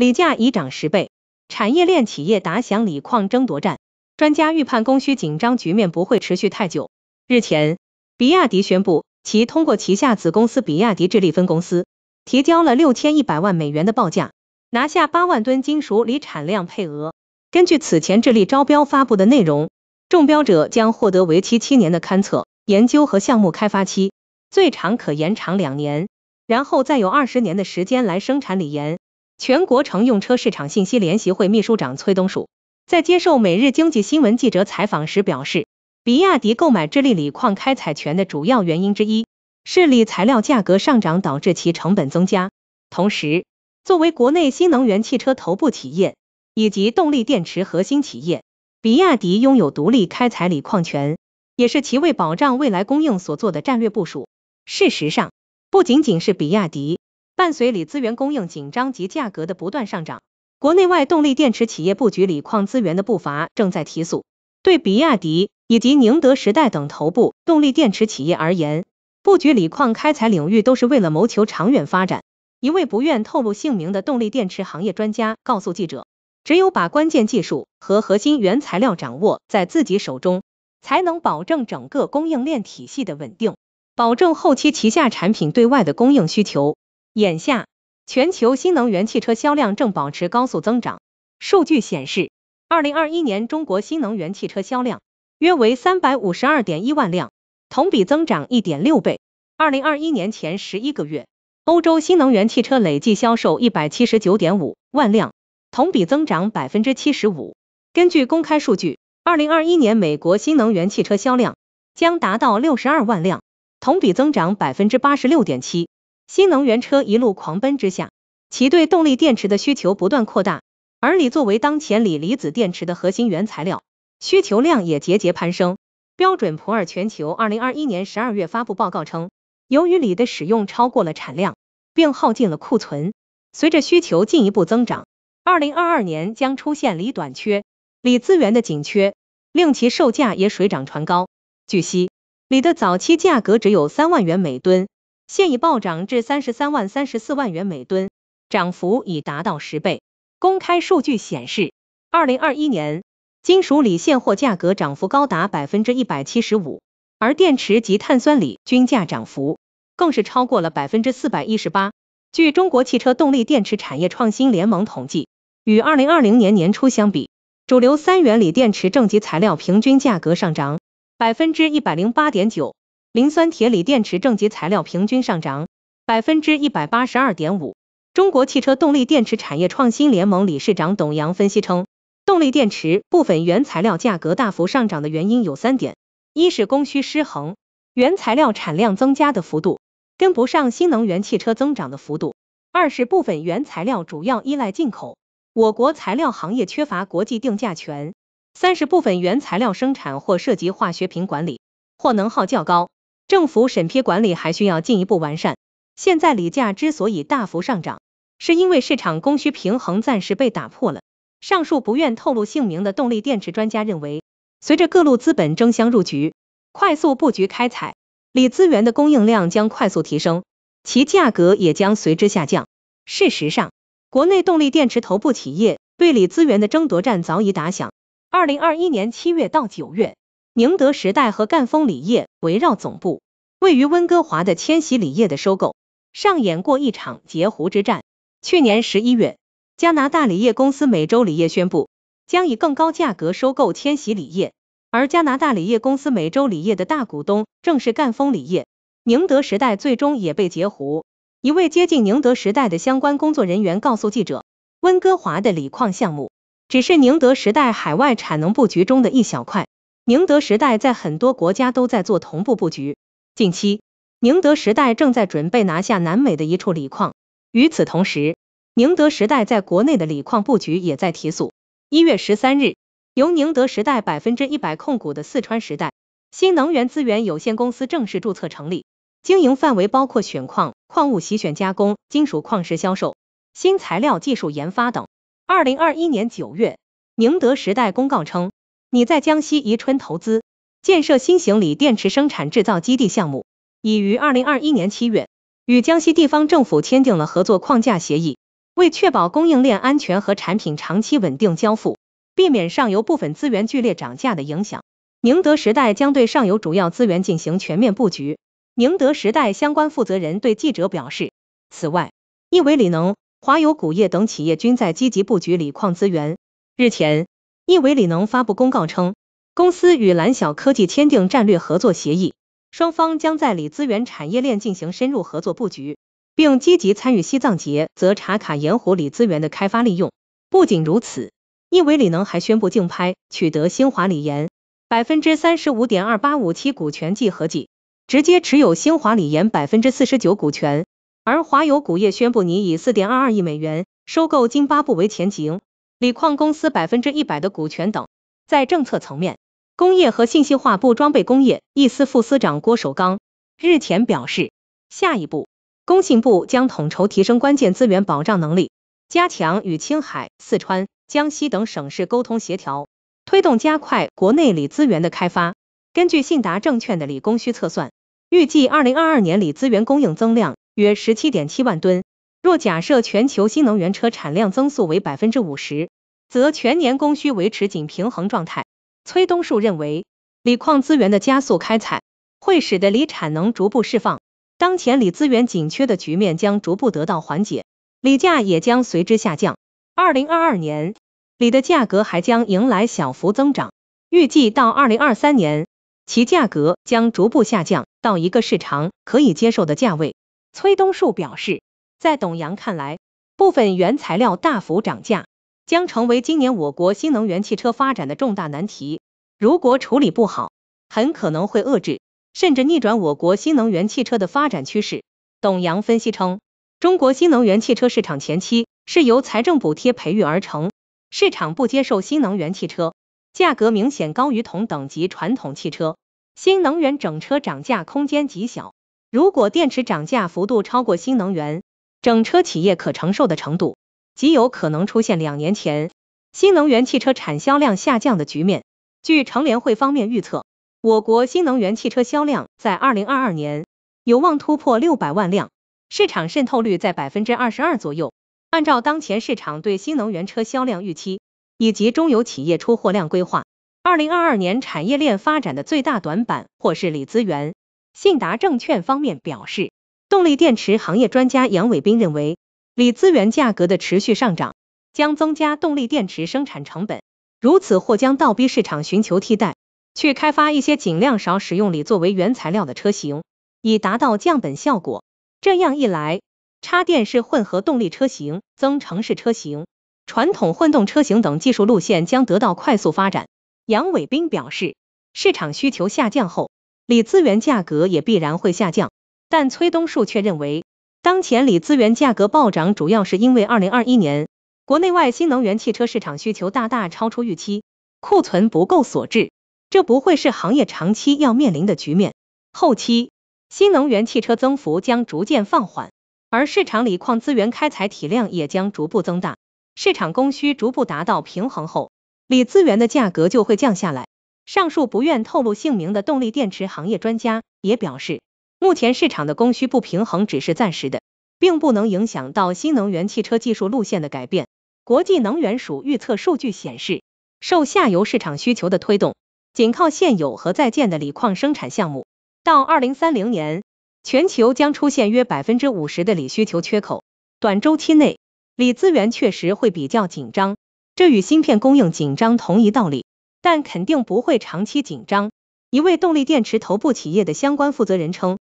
锂价已涨十倍，产业链企业打响锂矿争夺战。专家预判供需紧张局面不会持续太久。日前，比亚迪宣布，其通过旗下子公司比亚迪智利分公司提交了六千一百万美元的报价，拿下八万吨金属锂产量配额。根据此前智利招标发布的内容，中标者将获得为期七年的勘测、研究和项目开发期，最长可延长两年，然后再有二十年的时间来生产锂盐。全国乘用车市场信息联席会秘书长崔东树在接受《每日经济新闻》记者采访时表示，比亚迪购买智利锂矿开采权的主要原因之一是锂材料价格上涨导致其成本增加。同时，作为国内新能源汽车头部企业以及动力电池核心企业，比亚迪拥有独立开采锂矿权，也是其为保障未来供应所做的战略部署。事实上，不仅仅是比亚迪。伴随锂资源供应紧张及价格的不断上涨，国内外动力电池企业布局锂矿资源的步伐正在提速。对比亚迪以及宁德时代等头部动力电池企业而言，布局锂矿开采领域都是为了谋求长远发展。一位不愿透露姓名的动力电池行业专家告诉记者：“只有把关键技术和核心原材料掌握在自己手中，才能保证整个供应链体系的稳定，保证后期旗下产品对外的供应需求。”眼下，全球新能源汽车销量正保持高速增长。数据显示，二零二一年中国新能源汽车销量约为三百五十二点一万辆，同比增长一点六倍。二零二一年前十一个月，欧洲新能源汽车累计销售一百七十九点五万辆，同比增长百分之七十五。根据公开数据，二零二一年美国新能源汽车销量将达到六十二万辆，同比增长百分之八十六点七。新能源车一路狂奔之下，其对动力电池的需求不断扩大，而锂作为当前锂离子电池的核心原材料，需求量也节节攀升。标准普尔全球二零二一年十二月发布报告称，由于锂的使用超过了产量，并耗尽了库存，随着需求进一步增长，二零二二年将出现锂短缺。锂资源的紧缺令其售价也水涨船高。据悉，锂的早期价格只有三万元每吨。现已暴涨至三十三万三十四万元每吨，涨幅已达到十倍。公开数据显示，二零二一年金属锂现货价格涨幅高达百分之一百七十五，而电池及碳酸锂均价涨幅更是超过了百分之四百一十八。据中国汽车动力电池产业创新联盟统计，与二零二零年年初相比，主流三元锂电池正极材料平均价格上涨百分之一百零八点九。磷酸铁锂电池正极材料平均上涨百分之一百八十二点五。中国汽车动力电池产业创新联盟理事长董扬分析称，动力电池部分原材料价格大幅上涨的原因有三点：一是供需失衡，原材料产量增加的幅度跟不上新能源汽车增长的幅度；二是部分原材料主要依赖进口，我国材料行业缺乏国际定价权；三是部分原材料生产或涉及化学品管理，或能耗较高。政府审批管理还需要进一步完善。现在锂价之所以大幅上涨，是因为市场供需平衡暂时被打破了。上述不愿透露姓名的动力电池专家认为，随着各路资本争相入局，快速布局开采锂资源的供应量将快速提升，其价格也将随之下降。事实上，国内动力电池头部企业对锂资源的争夺战早已打响。二零二一年七月到九月。宁德时代和赣锋锂业围绕总部位于温哥华的千禧锂业的收购，上演过一场截胡之战。去年十一月，加拿大锂业公司美洲锂业宣布将以更高价格收购千禧锂业，而加拿大锂业公司美洲锂业的大股东正是赣锋锂业。宁德时代最终也被截胡。一位接近宁德时代的相关工作人员告诉记者，温哥华的锂矿项目只是宁德时代海外产能布局中的一小块。宁德时代在很多国家都在做同步布局。近期，宁德时代正在准备拿下南美的一处锂矿。与此同时，宁德时代在国内的锂矿布局也在提速。一月十三日，由宁德时代百分之一百控股的四川时代新能源资源有限公司正式注册成立，经营范围包括选矿、矿物洗选加工、金属矿石销售、新材料技术研发等。二零二一年九月，宁德时代公告称。你在江西宜春投资建设新型锂电池生产制造基地项目，已于二零二一年七月与江西地方政府签订了合作框架协议。为确保供应链安全和产品长期稳定交付，避免上游部分资源剧烈涨价的影响，宁德时代将对上游主要资源进行全面布局。宁德时代相关负责人对记者表示，此外，亿维锂能、华友钴业等企业均在积极布局锂矿资源。日前。易维理能发布公告称，公司与蓝晓科技签订战略合作协议，双方将在锂资源产业链进行深入合作布局，并积极参与西藏杰则查卡盐湖锂资源的开发利用。不仅如此，易维理能还宣布竞拍取得新华锂盐百分之三十五点二八五七股权，计合计直接持有新华锂盐百分之四十九股权。而华友钴业宣布拟以四点二二亿美元收购津巴布韦前景。锂矿公司百分之一百的股权等。在政策层面，工业和信息化部装备工业一司副司长郭守刚日前表示，下一步工信部将统筹提升关键资源保障能力，加强与青海、四川、江西等省市沟通协调，推动加快国内锂资源的开发。根据信达证券的锂供需测算，预计二零二二年锂资源供应增量约十七点七万吨。若假设全球新能源车产量增速为百分之五十，则全年供需维持紧平衡状态。崔东树认为，锂矿资源的加速开采会使得锂产能逐步释放，当前锂资源紧缺的局面将逐步得到缓解，锂价也将随之下降。二零二二年，锂的价格还将迎来小幅增长，预计到二零二三年，其价格将逐步下降到一个市场可以接受的价位。崔东树表示。在董阳看来，部分原材料大幅涨价将成为今年我国新能源汽车发展的重大难题。如果处理不好，很可能会遏制甚至逆转我国新能源汽车的发展趋势。董阳分析称，中国新能源汽车市场前期是由财政补贴培育而成，市场不接受新能源汽车，价格明显高于同等级传统汽车，新能源整车涨价空间极小。如果电池涨价幅度超过新能源，整车企业可承受的程度，极有可能出现两年前新能源汽车产销量下降的局面。据乘联会方面预测，我国新能源汽车销量在二零二二年有望突破六百万辆，市场渗透率在百分之二十二左右。按照当前市场对新能源车销量预期以及中游企业出货量规划，二零二二年产业链发展的最大短板或是锂资源。信达证券方面表示。动力电池行业专家杨伟斌认为，锂资源价格的持续上涨将增加动力电池生产成本，如此或将倒逼市场寻求替代，去开发一些尽量少使用锂作为原材料的车型，以达到降本效果。这样一来，插电式混合动力车型、增程式车型、传统混动车型等技术路线将得到快速发展。杨伟斌表示，市场需求下降后，锂资源价格也必然会下降。但崔东树却认为，当前锂资源价格暴涨，主要是因为二零二一年国内外新能源汽车市场需求大大超出预期，库存不够所致。这不会是行业长期要面临的局面。后期新能源汽车增幅将逐渐放缓，而市场锂矿资源开采体量也将逐步增大，市场供需逐步达到平衡后，锂资源的价格就会降下来。上述不愿透露姓名的动力电池行业专家也表示。目前市场的供需不平衡只是暂时的，并不能影响到新能源汽车技术路线的改变。国际能源署预测数据显示，受下游市场需求的推动，仅靠现有和在建的锂矿生产项目，到二零三零年，全球将出现约百分之五十的锂需求缺口。短周期内，锂资源确实会比较紧张，这与芯片供应紧张同一道理，但肯定不会长期紧张。一位动力电池头部企业的相关负责人称。